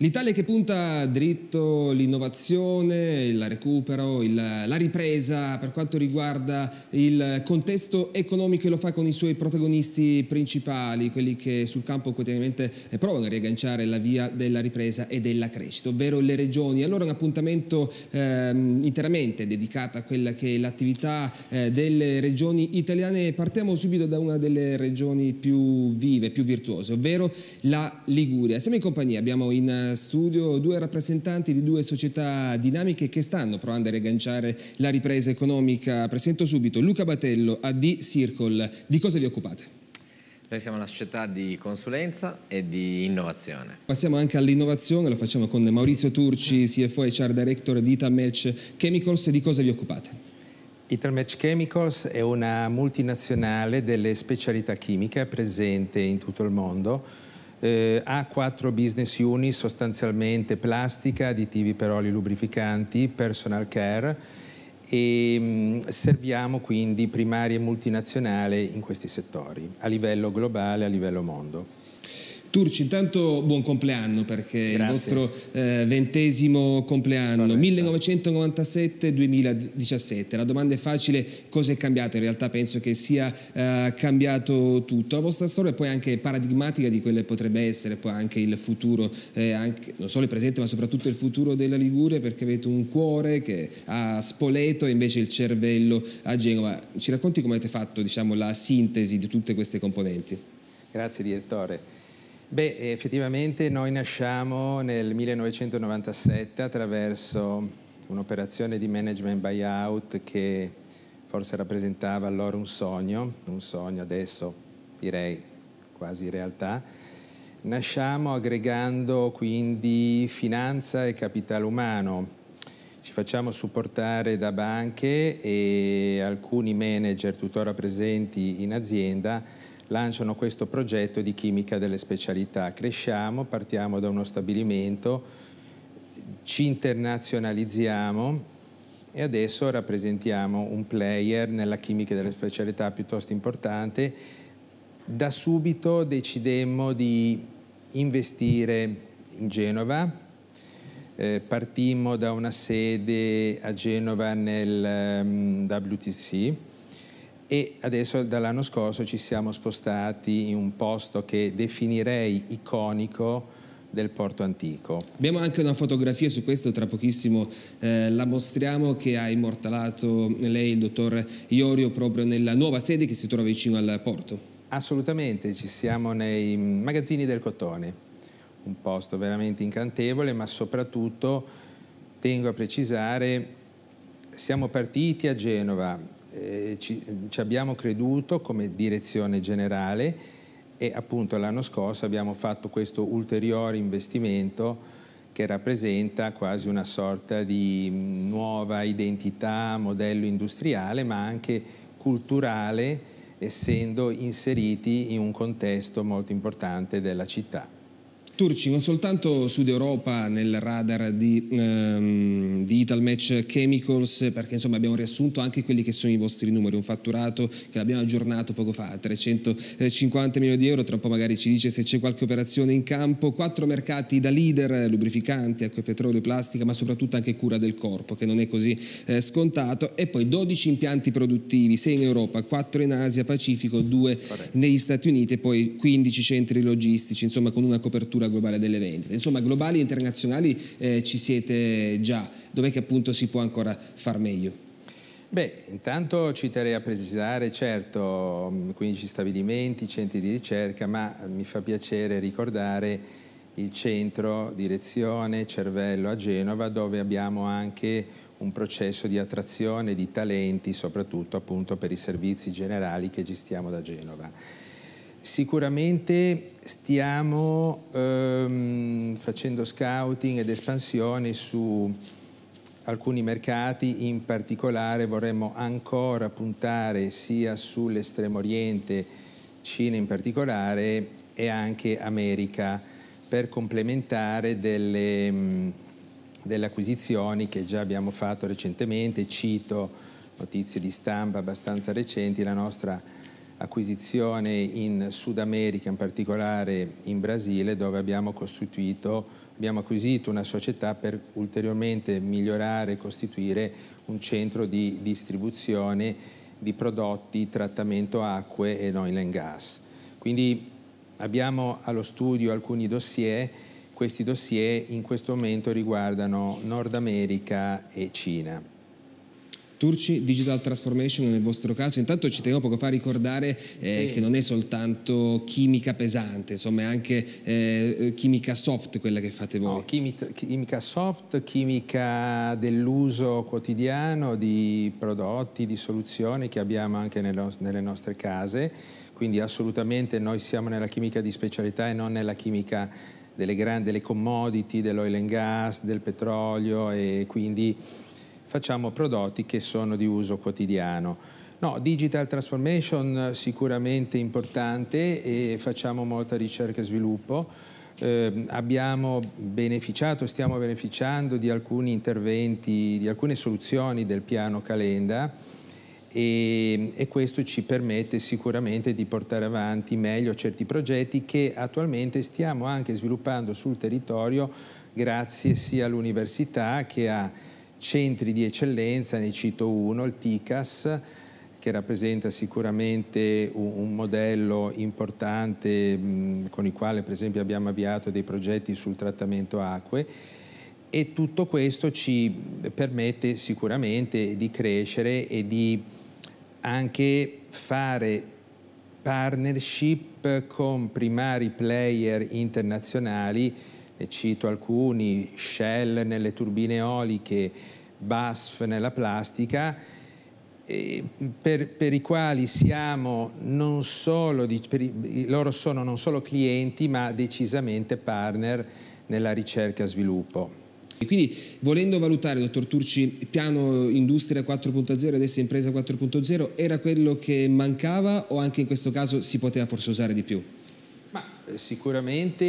L'Italia che punta dritto l'innovazione, il recupero, il, la ripresa per quanto riguarda il contesto economico e lo fa con i suoi protagonisti principali, quelli che sul campo quotidianamente provano a riagganciare la via della ripresa e della crescita, ovvero le regioni. Allora un appuntamento eh, interamente dedicato a quella che è l'attività eh, delle regioni italiane. Partiamo subito da una delle regioni più vive, più virtuose, ovvero la Liguria. Siamo in compagnia, abbiamo in studio due rappresentanti di due società dinamiche che stanno provando a riagganciare la ripresa economica. Presento subito Luca Batello, AD Circle. Di cosa vi occupate? Noi siamo una società di consulenza e di innovazione. Passiamo anche all'innovazione, lo facciamo con Maurizio Turci, CFO e Char Director di Italmatch Chemicals. Di cosa vi occupate? Italmatch Chemicals è una multinazionale delle specialità chimiche presente in tutto il mondo eh, ha quattro business unit sostanzialmente plastica, additivi per oli lubrificanti, personal care e mm, serviamo quindi primarie multinazionali in questi settori a livello globale, a livello mondo. Turci, intanto buon compleanno perché Grazie. il vostro eh, ventesimo compleanno, 1997-2017. La domanda è facile, cosa è cambiato? In realtà penso che sia eh, cambiato tutto. La vostra storia è poi anche paradigmatica di quello che potrebbe essere poi anche il futuro, eh, anche, non solo il presente ma soprattutto il futuro della Liguria perché avete un cuore che a Spoleto e invece il cervello a Genova. Ci racconti come avete fatto diciamo, la sintesi di tutte queste componenti? Grazie direttore. Beh, effettivamente noi nasciamo nel 1997 attraverso un'operazione di management buyout che forse rappresentava allora un sogno, un sogno adesso direi quasi realtà. Nasciamo aggregando quindi finanza e capitale umano. Ci facciamo supportare da banche e alcuni manager tuttora presenti in azienda lanciano questo progetto di chimica delle specialità. Cresciamo, partiamo da uno stabilimento, ci internazionalizziamo e adesso rappresentiamo un player nella chimica delle specialità piuttosto importante. Da subito decidemmo di investire in Genova, eh, partimmo da una sede a Genova nel um, mm, WTC, e adesso dall'anno scorso ci siamo spostati in un posto che definirei iconico del porto antico. Abbiamo anche una fotografia su questo, tra pochissimo eh, la mostriamo, che ha immortalato lei, il dottor Iorio, proprio nella nuova sede che si trova vicino al porto. Assolutamente, ci siamo nei magazzini del cotone, un posto veramente incantevole, ma soprattutto, tengo a precisare, siamo partiti a Genova, eh, ci, ci, abbiamo creduto come direzione generale e appunto l'anno scorso abbiamo fatto questo ulteriore investimento che rappresenta quasi una sorta di mm, nuova identità, modello industriale ma anche culturale essendo inseriti in un contesto molto importante della città. Turci, non soltanto Sud Europa nel radar di, ehm, di Italmatch Chemicals, perché insomma abbiamo riassunto anche quelli che sono i vostri numeri, un fatturato che l'abbiamo aggiornato poco fa, 350 milioni di euro, tra un po' magari ci dice se c'è qualche operazione in campo, quattro mercati da leader, lubrificanti, acqua e petrolio, plastica, ma soprattutto anche cura del corpo, che non è così eh, scontato, e poi 12 impianti produttivi, 6 in Europa, 4 in Asia, Pacifico, 2 negli Stati Uniti e poi 15 centri logistici, insomma con una copertura struttura globale delle vendite. Insomma, globali e internazionali eh, ci siete già, dov'è che appunto si può ancora far meglio? Beh, intanto ci terei a precisare, certo, 15 stabilimenti, centri di ricerca, ma mi fa piacere ricordare il centro direzione cervello a Genova dove abbiamo anche un processo di attrazione di talenti soprattutto appunto per i servizi generali che gestiamo da Genova. Sicuramente stiamo ehm, facendo scouting ed espansione su alcuni mercati, in particolare vorremmo ancora puntare sia sull'estremo oriente, Cina in particolare, e anche America, per complementare delle, mm, delle acquisizioni che già abbiamo fatto recentemente. Cito notizie di stampa abbastanza recenti, la nostra acquisizione in Sud America, in particolare in Brasile, dove abbiamo, abbiamo acquisito una società per ulteriormente migliorare e costituire un centro di distribuzione di prodotti, trattamento acque e oil and gas. Quindi abbiamo allo studio alcuni dossier, questi dossier in questo momento riguardano Nord America e Cina. Turci Digital Transformation nel vostro caso, intanto ci tenevo poco fa a ricordare eh, sì. che non è soltanto chimica pesante, insomma è anche eh, chimica soft quella che fate voi. No, chimica, chimica soft, chimica dell'uso quotidiano di prodotti, di soluzioni che abbiamo anche nelle nostre case, quindi assolutamente noi siamo nella chimica di specialità e non nella chimica delle, grandi, delle commodity, dell'oil and gas, del petrolio e quindi facciamo prodotti che sono di uso quotidiano. No, digital transformation sicuramente importante e facciamo molta ricerca e sviluppo. Eh, abbiamo beneficiato, stiamo beneficiando di alcuni interventi, di alcune soluzioni del piano Calenda e, e questo ci permette sicuramente di portare avanti meglio certi progetti che attualmente stiamo anche sviluppando sul territorio grazie sia all'università che a centri di eccellenza, ne cito uno, il TICAS, che rappresenta sicuramente un, un modello importante mh, con il quale per esempio abbiamo avviato dei progetti sul trattamento acque e tutto questo ci permette sicuramente di crescere e di anche fare partnership con primari player internazionali ne cito alcuni, Shell nelle turbine eoliche, BASF nella plastica, per, per i quali siamo non solo, i, loro sono non solo clienti ma decisamente partner nella ricerca e sviluppo. E quindi volendo valutare, dottor Turci, piano industria 4.0, adesso impresa 4.0, era quello che mancava o anche in questo caso si poteva forse usare di più? Ma eh, sicuramente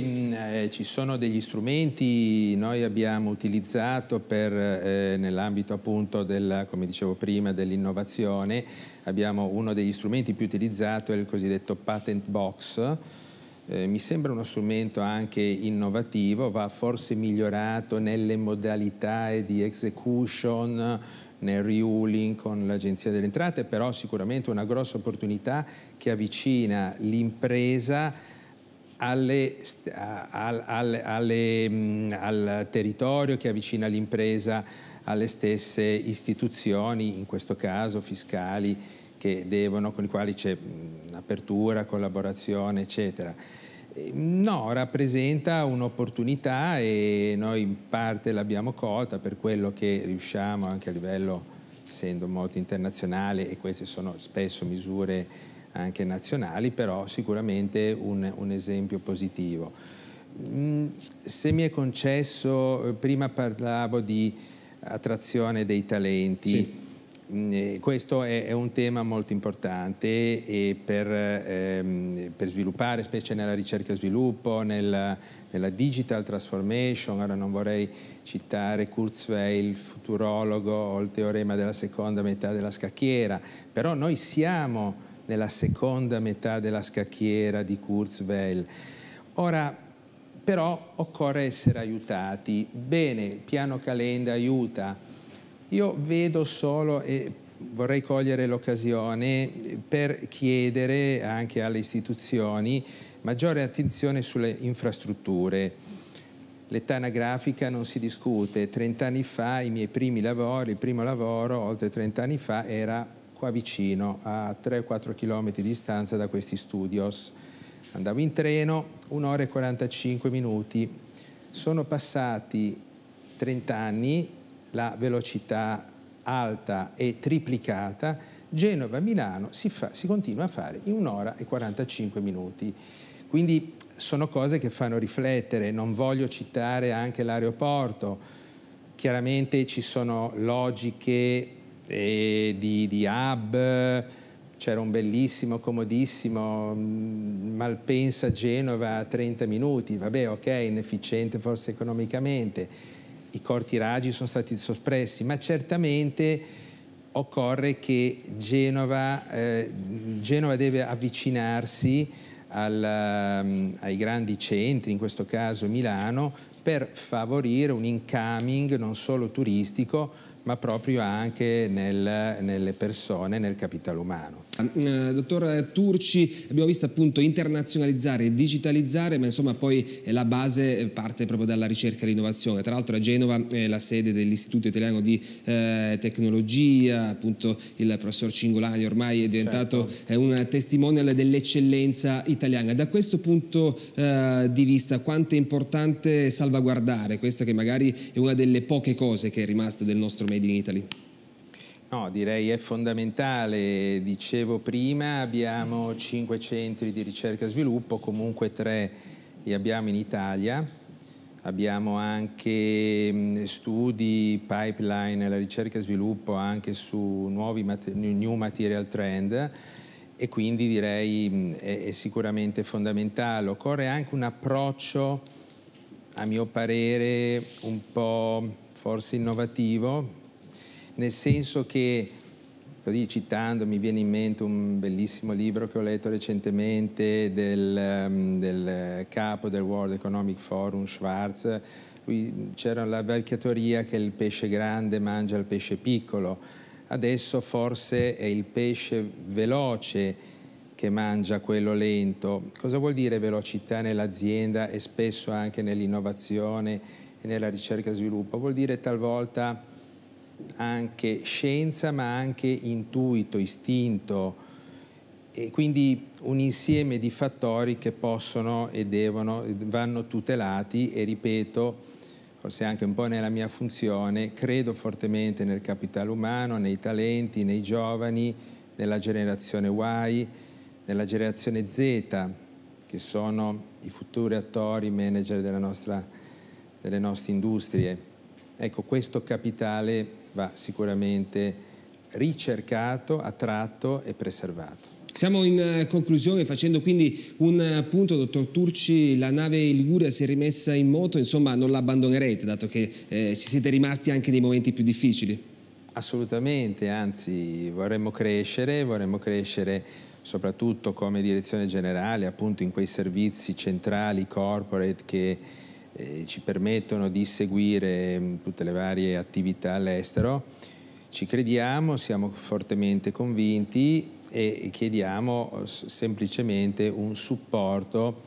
mm, eh, ci sono degli strumenti noi abbiamo utilizzato per, eh, nell'ambito appunto della, come dicevo prima, dell'innovazione. Abbiamo uno degli strumenti più utilizzato è il cosiddetto patent box. Eh, mi sembra uno strumento anche innovativo, va forse migliorato nelle modalità di execution, nel Riuling con l'Agenzia delle Entrate, però sicuramente una grossa opportunità che avvicina l'impresa alle, al, al, alle, al territorio, che avvicina l'impresa alle stesse istituzioni, in questo caso fiscali, devono, con i quali c'è apertura, collaborazione, eccetera. Ehm, no, rappresenta un'opportunità e noi in parte l'abbiamo colta per quello che riusciamo anche a livello, essendo molto internazionale e queste sono spesso misure anche nazionali, però sicuramente un, un esempio positivo. Mm, se mi è concesso, prima parlavo di attrazione dei talenti. Sì Mm, eh, questo è, un tema molto importante e per, ehm, per sviluppare, specie nella ricerca e sviluppo, nella, nella, digital transformation, ora non vorrei citare Kurzweil, futurologo, o il teorema della seconda metà della scacchiera, però noi siamo nella seconda metà della scacchiera di Kurzweil. Ora, però occorre essere aiutati. Bene, piano calenda aiuta io vedo solo e vorrei cogliere l'occasione per chiedere anche alle istituzioni maggiore attenzione sulle infrastrutture. L'età anagrafica non si discute, 30 anni fa i miei primi lavori, il primo lavoro oltre 30 anni fa era qua vicino, a 3-4 km di distanza da questi studios. Andavo in treno, 1 ora e 45 minuti. Sono passati 30 anni la velocità alta è triplicata, Genova-Milano si, si, continua a fare in un'ora e 45 minuti. Quindi sono cose che fanno riflettere, non voglio citare anche l'aeroporto, chiaramente ci sono logiche eh, di, di hub, c'era un bellissimo, comodissimo mm, Malpensa-Genova a 30 minuti, vabbè ok, inefficiente forse economicamente, i corti raggi sono stati soppressi, ma certamente occorre che Genova, eh, Genova deve avvicinarsi al, um, ai grandi centri, in questo caso Milano, per favorire un incoming non solo turistico, ma proprio anche nel, nelle persone, nel capitale umano. Eh, dottor Turci, abbiamo visto appunto internazionalizzare e digitalizzare, ma insomma poi la base eh, parte proprio dalla ricerca e l'innovazione. Tra l'altro a Genova è la sede dell'Istituto Italiano di eh, Tecnologia, appunto il professor Cingolani ormai è diventato certo. Eh, un testimonial dell'eccellenza italiana. Da questo punto di vista quanto è importante salvaguardare questa che magari è una delle poche cose che è rimasta del nostro mezzo? Made in Italy? No, direi è fondamentale. Dicevo prima, abbiamo cinque centri di ricerca e sviluppo, comunque tre li abbiamo in Italia. Abbiamo anche mm, studi, pipeline, la ricerca e sviluppo anche su nuovi new material trend e quindi direi mm, è, è sicuramente fondamentale. Occorre anche un approccio, a mio parere, un po' forse innovativo, nel senso che, così citando, mi viene in mente un bellissimo libro che ho letto recentemente del, ehm, del capo del World Economic Forum, Schwarz, c'era la vecchiatoria che il pesce grande mangia il pesce piccolo, adesso forse è il pesce veloce che mangia quello lento. Cosa vuol dire velocità nell'azienda e spesso anche nell'innovazione e nella ricerca e sviluppo? Vuol dire talvolta anche scienza ma anche intuito, istinto e quindi un insieme di fattori che possono e devono, vanno tutelati e ripeto, forse anche un po' nella mia funzione, credo fortemente nel capitale umano, nei talenti, nei giovani, nella generazione Y, nella generazione Z, che sono i futuri attori, manager nostra, delle nostre industrie. Ecco, questo capitale va sicuramente ricercato, attratto e preservato. Siamo in eh, conclusione facendo quindi un punto, dottor Turci, la nave Liguria si è rimessa in moto, insomma non la abbandonerete dato che eh, ci siete rimasti anche nei momenti più difficili. Assolutamente, anzi vorremmo crescere, vorremmo crescere soprattutto come direzione generale appunto in quei servizi centrali, corporate che eh, ci permettono di seguire mm, tutte le varie attività all'estero. Ci crediamo, siamo fortemente convinti e chiediamo eh, semplicemente un supporto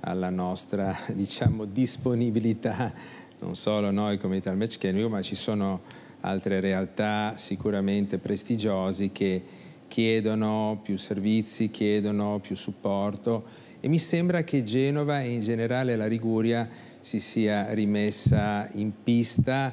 alla nostra diciamo, disponibilità, non solo noi come Ital Match Chemico, ma ci sono altre realtà sicuramente prestigiose che chiedono più servizi, chiedono più supporto e mi sembra che Genova e in generale la Liguria si sia rimessa in pista,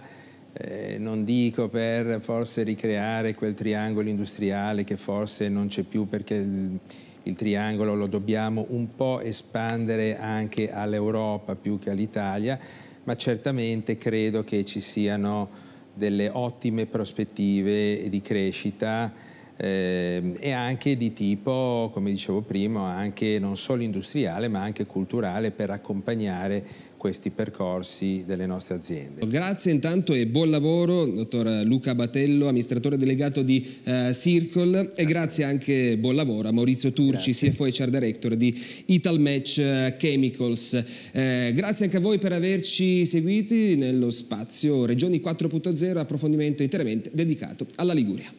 eh, non dico per forse ricreare quel triangolo industriale che forse non c'è più perché il, il triangolo lo dobbiamo un po' espandere anche all'Europa più che all'Italia, ma certamente credo che ci siano delle ottime prospettive di crescita eh, e anche di tipo, come dicevo prima, anche non solo industriale ma anche culturale per accompagnare questi percorsi delle nostre aziende. Grazie intanto e buon lavoro dottor Luca Batello, amministratore delegato di uh, Circle e grazie anche buon lavoro a Maurizio Turci, grazie. CFO HR Director di Italmatch eh, Chemicals. Eh, grazie anche a voi per averci seguiti nello spazio Regioni 4.0 approfondimento interamente dedicato alla Liguria.